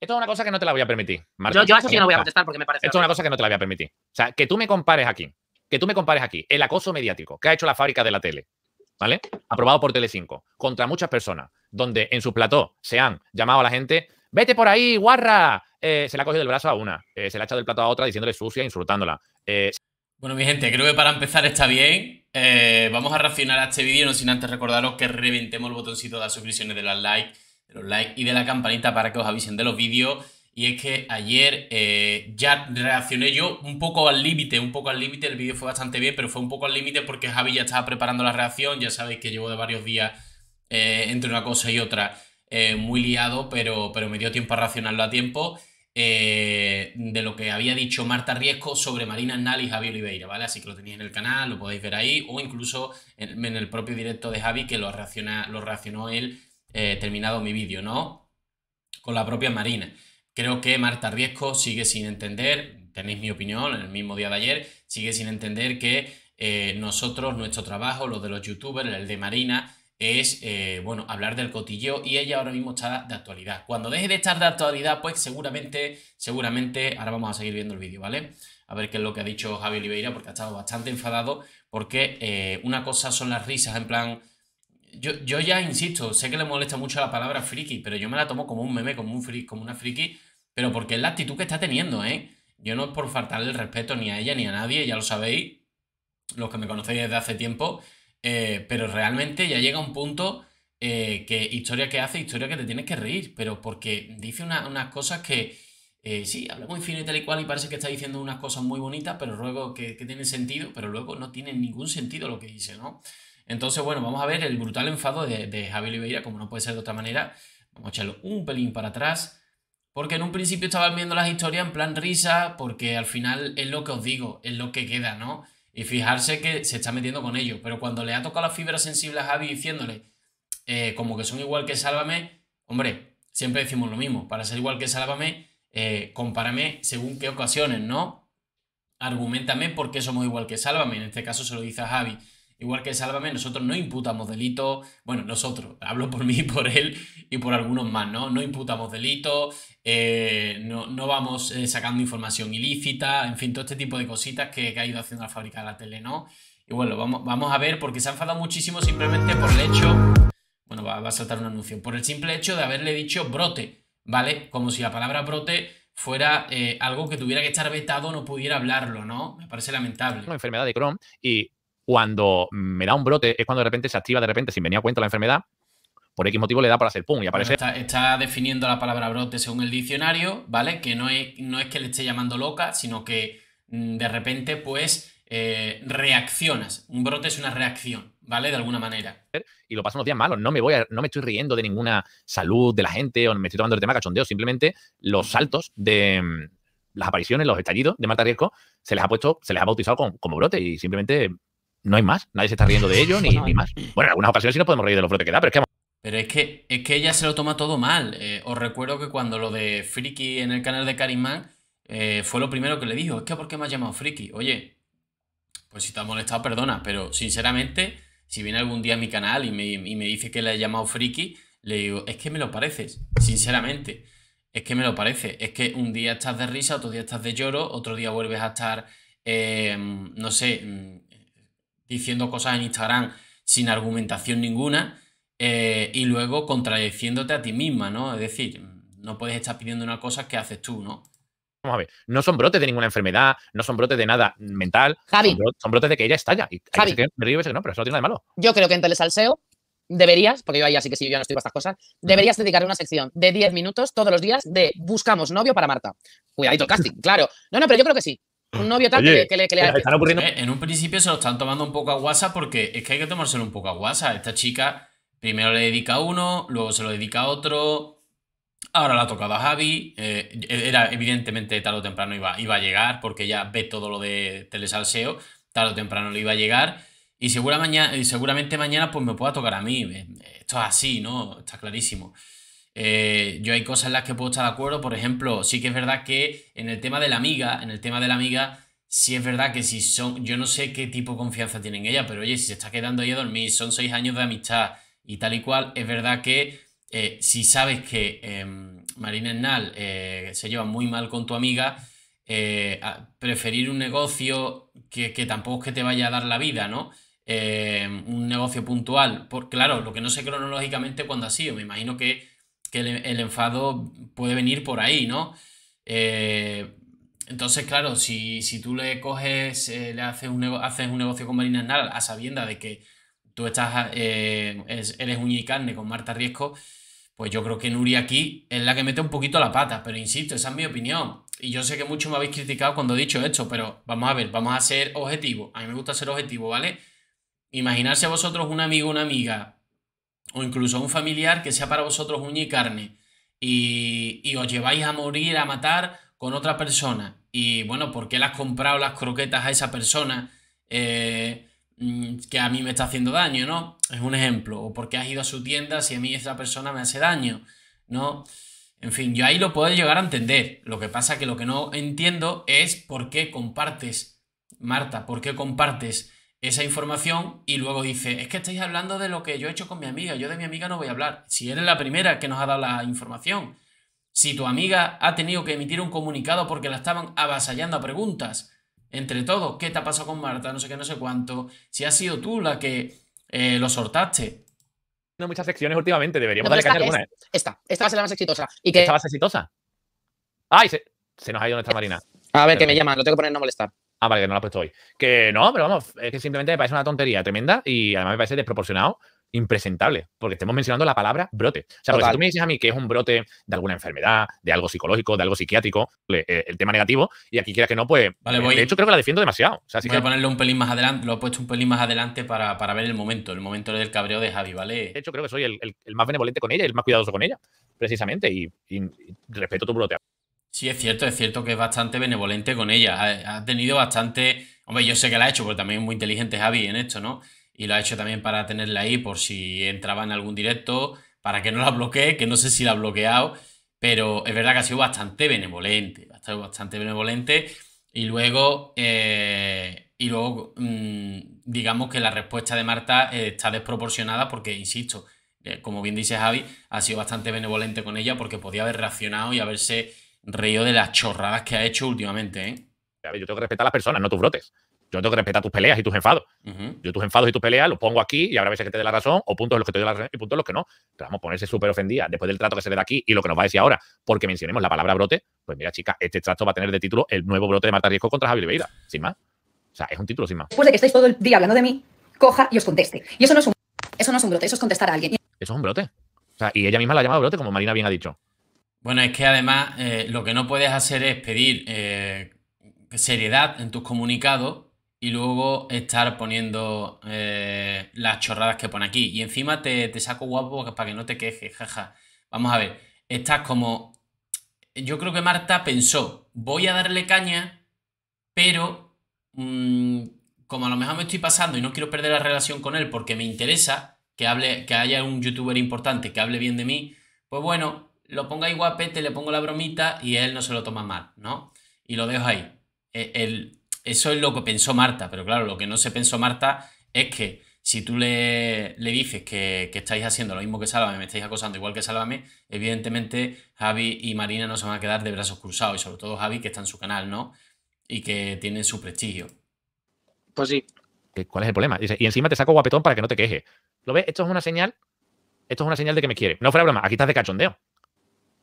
Esto es una cosa que no te la voy a permitir. Marta, yo, yo, eso sí no voy a contestar porque me parece. Esto es una cosa que no te la voy a permitir. O sea, que tú me compares aquí, que tú me compares aquí, el acoso mediático que ha hecho la fábrica de la tele, ¿vale? Aprobado por tele5 contra muchas personas, donde en su plató se han llamado a la gente, vete por ahí, guarra. Eh, se le ha cogido el brazo a una, eh, se le ha echado del plato a otra diciéndole sucia, insultándola. Eh, bueno, mi gente, creo que para empezar está bien. vamos a reaccionar a este vídeo, no sin antes recordaros que reventemos el botoncito de las suscripciones de las likes de los likes y de la campanita para que os avisen de los vídeos. Y es que ayer eh, ya reaccioné yo un poco al límite, un poco al límite, el vídeo fue bastante bien, pero fue un poco al límite porque Javi ya estaba preparando la reacción, ya sabéis que llevo de varios días eh, entre una cosa y otra eh, muy liado, pero, pero me dio tiempo a reaccionarlo a tiempo. de lo que había dicho Marta Riesco sobre Marina Nal y Javi Oliveira, ¿vale? Así que lo tenéis en el canal, lo podéis ver ahí, o incluso en, el propio directo de Javi, que lo, reacciona, lo reaccionó él terminado mi vídeo, ¿no? Con la propia Marina. Creo que Marta Riesco sigue sin entender, tenéis mi opinión en el mismo día de ayer, sigue sin entender que eh, nosotros, nuestro trabajo, lo de los youtubers, el de Marina, es, eh, bueno, hablar del cotilleo y ella ahora mismo está de actualidad. Cuando deje de estar de actualidad, pues seguramente, seguramente, ahora vamos a seguir viendo el vídeo, ¿vale? A ver qué es lo que ha dicho Javi Oliveira, porque ha estado bastante enfadado, porque eh, una cosa son las risas en plan yo, ya insisto, sé que le molesta mucho la palabra friki, pero yo me la tomo como un meme, como, un friki, como una friki, pero porque es la actitud que está teniendo, ¿eh? Yo no es por faltarle el respeto ni a ella ni a nadie, ya lo sabéis, los que me conocéis desde hace tiempo, eh, pero realmente ya llega un punto eh, que historia que hace, historia que te tienes que reír, pero porque dice unas cosas que eh, sí, habla muy y tal y cual y parece que está diciendo unas cosas muy bonitas, pero luego que, que sentido, pero luego no tiene ningún sentido lo que dice, ¿no? Entonces, bueno, vamos a ver el brutal enfado de, Javi Oliveira, como no puede ser de otra manera. Vamos a echarlo un pelín para atrás. Porque en un principio estaban viendo las historias en plan risa, porque al final es lo que os digo, es lo que queda, ¿no? Y fijarse que se está metiendo con ello. Pero cuando le ha tocado la fibra sensible a Javi diciéndole, eh, como que son igual que Sálvame, hombre, siempre decimos lo mismo. Para ser igual que Sálvame, eh, compárame según qué ocasiones, ¿no? Argumentame por qué somos igual que Sálvame. En este caso se lo dice a Javi. Igual que Sálvame, nosotros no imputamos delito bueno, nosotros, hablo por mí, por él y por algunos más, ¿no? No imputamos delito eh, no, vamos eh, sacando información ilícita, en fin, todo este tipo de cositas que, ha ido haciendo la fábrica de la tele, ¿no? Y bueno, vamos, vamos a ver, porque se ha enfadado muchísimo simplemente por el hecho, bueno, va, a saltar un anuncio, por el simple hecho de haberle dicho brote, ¿vale? Como si la palabra brote fuera eh, algo que tuviera que estar vetado, no pudiera hablarlo, ¿no? Me parece lamentable. Una enfermedad de Crohn y cuando me da un brote, es cuando de repente se activa de repente, sin venir a cuenta la enfermedad, por X motivo le da para hacer pum y aparece. está, definiendo la palabra brote según el diccionario, ¿vale? Que no es, no es que le esté llamando loca, sino que mm, de repente, pues, eh, reaccionas. Un brote es una reacción, ¿vale? De alguna manera. Y lo pasan unos días malos. No me voy no me estoy riendo de ninguna salud de la gente o me estoy tomando el tema cachondeo. Simplemente los saltos de mm, las apariciones, los estallidos de Marta Riesco, se les ha puesto, se les ha bautizado como brote y simplemente no hay más. Nadie se está riendo de ello, ni, más. Bueno, en algunas ocasiones sí nos podemos reír de lo fuerte que da, pero es que... Pero es que, es que ella se lo toma todo mal. Eh, os recuerdo que cuando lo de Friki en el canal de Karimán eh, fue lo primero que le dijo, es que ¿por qué me has llamado Friki? Oye, pues si te has molestado, perdona, pero sinceramente, si viene algún día a mi canal y me, dice que le he llamado Friki, le digo, es que me lo pareces, sinceramente. Es que me lo parece. Es que un día estás de risa, otro día estás de lloro, otro día vuelves a estar, eh, no sé, mm, diciendo cosas en Instagram sin argumentación ninguna eh, y luego contradeciéndote a ti misma, ¿no? Es decir, no puedes estar pidiendo una cosa que haces tú, ¿no? Vamos a ver, no son brotes de ninguna enfermedad, no son brotes de nada mental. Javi. Son, brotes de que ella estalla. Y Javi. me río que no, pero eso no tiene de malo. Yo creo que en Telesalseo deberías, porque yo ahí así que sí, yo no estoy con estas cosas, deberías dedicar una sección de 10 minutos todos los días de buscamos novio para Marta. Cuidadito el casting, claro. No, no, pero yo creo que sí. Un novio tal que, le, eh, eh, En un principio se lo están tomando un poco a WhatsApp porque es que hay que tomárselo un poco a guasa. Esta chica primero le dedica a uno, luego se lo dedica a otro, ahora la ha tocado a Javi. Eh, e-, era evidentemente tarde o temprano iba, iba a llegar porque ya ve todo lo de telesalseo, tarde o temprano le iba a llegar. Y, segura mañana, seguramente mañana pues me pueda tocar a mí. Esto es así, ¿no? Está clarísimo. Eh, eh, yo hay cosas en las que puedo estar de acuerdo. Por ejemplo, sí que es verdad que en el tema de la amiga, en el tema de la amiga, sí es verdad que si son. Yo no sé qué tipo de confianza tienen ella, pero oye, si se está quedando ahí a dormir, son seis años de amistad y tal y cual, es verdad que eh, si sabes que eh, Marina Hernal se lleva muy mal con tu amiga, preferir un negocio que, tampoco es que te vaya a dar la vida, ¿no? un negocio puntual. Por, claro, lo que no sé cronológicamente cuándo ha sido. Me imagino que que el, enfado puede venir por ahí, ¿no? Eh, entonces, claro, si, tú le coges, eh, le haces un, haces un negocio con Marina Nal a sabienda de que tú estás, eh, eres uña y carne con Marta Riesco, pues yo creo que Nuri aquí es la que mete un poquito la pata, pero insisto, esa es mi opinión. Y yo sé que mucho me habéis criticado cuando he dicho esto, pero vamos a ver, vamos a ser objetivos. A mí me gusta ser objetivo, ¿vale? Imaginarse a vosotros un amigo, una amiga o incluso a un familiar que sea para vosotros uña y carne y, os lleváis a morir, a matar con otra persona y bueno, ¿por qué le has comprado las croquetas a esa persona eh, mm, que a mí me está haciendo daño, ¿no? Es un ejemplo. O por qué has ido a su tienda si a mí esa persona me hace daño, ¿no? En fin, yo ahí lo puedo llegar a entender. Lo que pasa que lo que no entiendo es por qué compartes, Marta, por qué compartes esa información y luego dice, es que estáis hablando de lo que yo he hecho con mi amiga, yo de mi amiga no voy a hablar. Si eres la primera que nos ha dado la información, si tu amiga ha tenido que emitir un comunicado porque la estaban avasallando a preguntas, entre todos, ¿qué te ha pasado con Marta? No sé qué, no sé cuánto, si has sido tú la que eh, lo sortaste. No, muchas secciones últimamente, deberíamos darle caña alguna. ¿eh? Esta, esta, va a ser la más exitosa. ¿Y qué ¿Esta va a exitosa? ¡Ay! Se, nos ha ido nuestra eh, Marina. A ver, que me llaman, lo tengo que poner no molestar. Ah, vale, que no la he puesto hoy. Que no, pero vamos, es que simplemente me parece una tontería tremenda y además me parece desproporcionado, impresentable, porque estemos mencionando la palabra brote. O sea, porque si tú me dices a mí que es un brote de alguna enfermedad, de algo psicológico, de algo psiquiátrico, eh, el, tema negativo, y aquí quieras que no, pues. Eh, de hecho, creo que la defiendo demasiado. O voy que... a ponerlo un pelín más adelante, lo he puesto un pelín más adelante para, ver el momento, el momento del cabreo de Javi, ¿vale? De hecho, creo que soy el, más benevolente con ella el más cuidadoso con ella, precisamente, y, y respeto tu brote. Sí, es cierto, es cierto que es bastante benevolente con ella. Ha, tenido bastante. Hombre, yo sé que la ha hecho, porque también es muy inteligente Javi en esto, ¿no? Y lo ha hecho también para tenerla ahí por si entraba en algún directo, para que no la bloquee, que no sé si la ha bloqueado, pero es verdad que ha sido bastante benevolente, bastante benevolente. Y luego, eh, y luego mm, digamos que la respuesta de Marta eh, está desproporcionada porque, insisto, eh, como bien dice Javi, ha sido bastante benevolente con ella porque podía haber reaccionado y haberse río de las chorradas que ha hecho últimamente, ¿eh? Yo tengo que respetar a las personas, no tus brotes. Yo tengo que respetar tus peleas y tus enfados. Yo tus enfados y tus peleas los pongo aquí y habrá veces que te dé la razón, o puntos los que te doy la razón y puntos los que no. Vamos vamos, ponerse súper ofendida después del trato que se le da aquí y lo que nos va a decir ahora, porque mencionemos la palabra brote, pues mira, chica, este trato va a tener de título el nuevo brote de Marta Riesco contra Javier Oliveira. sin más. O sea, es un título sin más. Después de que estéis todo el día hablando de mí, coja y os conteste. Y eso no es un, eso no es un brote, eso es contestar a alguien. Eso es un brote. O sea, y ella misma la ha llamado brote, como Marina bien ha dicho. Bueno, es que además eh, lo que no puedes hacer es pedir eh, seriedad en tus comunicados y luego estar poniendo eh, las chorradas que pone aquí. Y encima te, te, saco guapo para que no te quejes, jaja. Vamos a ver, estás como... Yo creo que Marta pensó, voy a darle caña, pero mm, como a lo mejor me estoy pasando y no quiero perder la relación con él porque me interesa que, hable, que haya un youtuber importante que hable bien de mí, pues bueno, lo pongo ahí guapete, le pongo la bromita y él no se lo toma mal, ¿no? Y lo dejo ahí. E, el, eso es lo que pensó Marta, pero claro, lo que no se pensó Marta es que si tú le, dices que, estáis haciendo lo mismo que Sálvame, me estáis acosando igual que Sálvame, evidentemente Javi y Marina no se van a quedar de brazos cruzados, y sobre todo Javi, que está en su canal, ¿no? Y que tiene su prestigio. Pues sí. Eh, ¿Cuál es el problema? y encima te saco guapetón para que no te quejes. ¿Lo ves? Esto es una señal. Esto es una señal de que me quiere. No fuera broma, aquí estás de cachondeo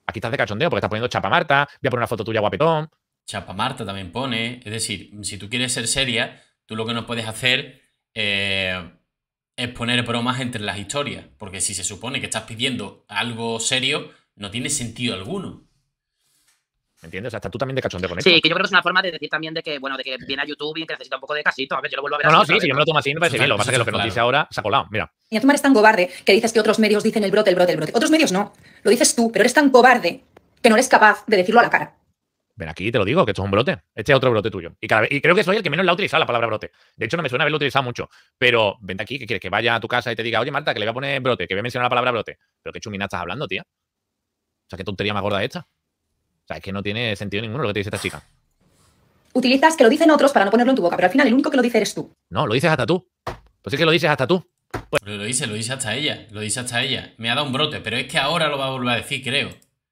aquí estás de cachondeo porque estás poniendo chapa Marta, voy a poner una foto tuya guapetón. Chapa Marta también pone. Es decir, si tú quieres ser seria, tú lo que no puedes hacer eh, es poner bromas entre las historias. Porque si se supone que estás pidiendo algo serio, no tiene sentido alguno. ¿Me entiendes? hasta tú también de cachondeo con esto. Sí, que yo creo que es una forma de decir también de que, bueno, de que viene a YouTube y que necesita un poco de casito. A ver, yo lo vuelvo a ver. No, no, sí, si yo me lo tomo así, me parece bien. Lo que pasa es que lo que nos dice ahora se ha colado. Mira. Y a madre es tan cobarde que dices que otros medios dicen el brote, el brote, el brote. Otros medios no. Lo dices tú, pero eres tan cobarde que no eres capaz de decirlo a la cara. Ven aquí, te lo digo, que esto es un brote. Este es otro brote tuyo. Y, y creo que soy el que menos la ha utilizado la palabra brote. De hecho, no me suena haberlo utilizado mucho. Pero vente aquí, que quieres que vaya a tu casa y te diga, oye, Marta, que le voy a poner brote, que voy a mencionar la palabra brote. Pero qué chumina estás hablando, tía. O sea, qué tontería más gorda esta. O sea, es que no tiene sentido ninguno lo que te dice esta chica. Utilizas que lo dicen otros para no ponerlo en tu boca, pero al final el único que lo dice eres tú. No, lo dices hasta tú. Pues es que lo dices hasta tú. Pues lo dice, lo dice hasta ella, lo dice hasta ella. Me ha dado un brote, pero es que ahora lo va a volver a decir, creo.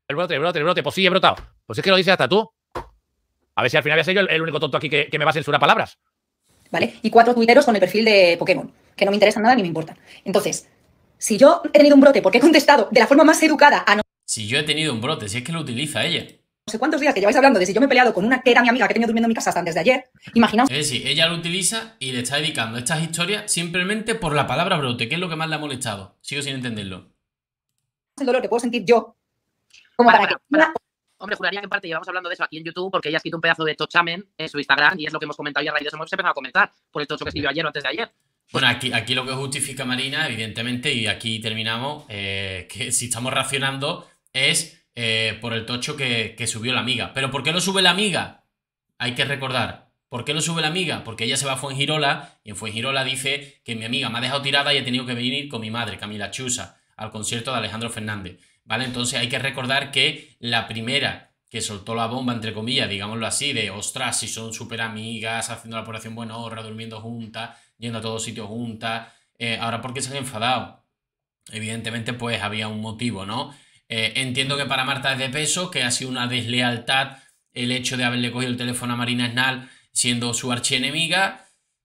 El brote, el brote, el brote, pues sí, he brotado. Pues es que lo dices hasta tú. A ver si al final voy a yo el, único tonto aquí que, me va a censurar palabras. Vale, y cuatro tuiteros con el perfil de Pokémon, que no me interesa nada ni me importa. Entonces, si yo he tenido un brote porque he contestado de la forma más educada a no... Si yo he tenido un brote, si es que lo utiliza ella no sé cuántos días que lleváis hablando de si yo me he peleado con una que era mi amiga que he tenido durmiendo en mi casa hasta antes de ayer. Imaginaos. Es decir, ella lo utiliza y le está dedicando estas historias simplemente por la palabra brote, que es lo que más le ha molestado. Sigo sin entenderlo. El dolor que puedo sentir yo. Como para, que. Hombre, juraría que en parte llevamos hablando de eso aquí en YouTube porque ella ha escrito un pedazo de tochamen en su Instagram y es lo que hemos comentado y a raíz de eso hemos empezado a comentar por el tocho que escribió ayer o antes de ayer. Bueno, aquí, aquí lo que justifica Marina, evidentemente, y aquí terminamos, eh, que si estamos racionando, es eh, por el tocho que, subió la amiga. ¿Pero por qué lo sube la amiga? Hay que recordar. ¿Por qué lo sube la amiga? Porque ella se va a Fuengirola y en Fuengirola dice que mi amiga me ha dejado tirada y he tenido que venir con mi madre, Camila Chusa, al concierto de Alejandro Fernández. ¿Vale? Entonces hay que recordar que la primera que soltó la bomba, entre comillas, digámoslo así, de ostras, si son súper amigas, haciendo la operación buena hora, durmiendo juntas, yendo a todos sitios juntas, eh, Ahora, ahora qué se han enfadado. Evidentemente, pues había un motivo, ¿no? Eh, entiendo que para Marta es de peso, que ha sido una deslealtad el hecho de haberle cogido el teléfono a Marina Esnal siendo su archienemiga.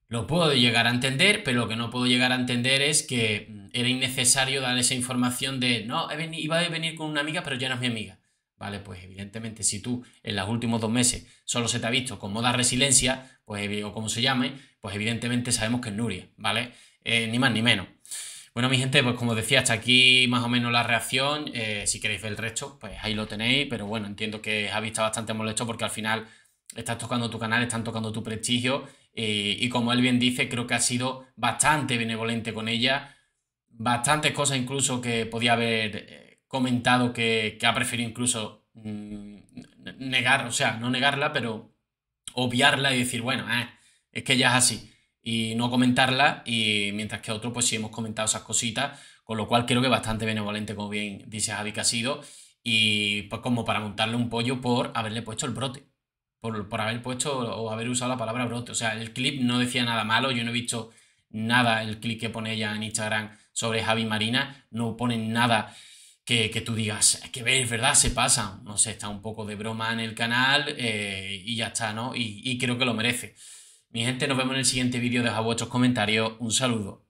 Lo puedo llegar a entender, pero lo que no puedo llegar a entender es que mm, era innecesario dar esa información de no, iba a venir con una amiga, pero ya no es mi amiga. Vale, pues evidentemente, si tú en los últimos dos meses solo se te ha visto con moda resiliencia, pues, eh, o como se llame, pues evidentemente sabemos que es Nuria, ¿vale? Eh, ni más ni menos. Bueno, mi gente, pues como decía, hasta aquí más o menos la reacción. Eh, si queréis ver el resto, pues ahí lo tenéis. Pero bueno, entiendo que ha visto bastante molesto porque al final estás tocando tu canal, están tocando tu prestigio. Eh, y como él bien dice, creo que ha sido bastante benevolente con ella. Bastantes cosas incluso que podía haber eh, comentado que, que ha preferido incluso mm, negar, o sea, no negarla, pero obviarla y decir, bueno, es que ya es así y no comentarla, y mientras que otro pues sí hemos comentado esas cositas, con lo cual creo que bastante benevolente, como bien dice Javi, que ha sido, y pues como para montarle un pollo por haberle puesto el brote, por, por haber puesto o haber usado la palabra brote. O sea, el clip no decía nada malo, yo no he visto nada, el clip que pone ella en Instagram sobre Javi Marina, no pone nada que, tú digas, es que ves, ¿verdad? Se pasa, no sé, está un poco de broma en el canal eh, y ya está, ¿no? Y, y creo que lo merece. Mi gente, nos vemos en el siguiente vídeo. Deja vuestros comentarios. Un saludo.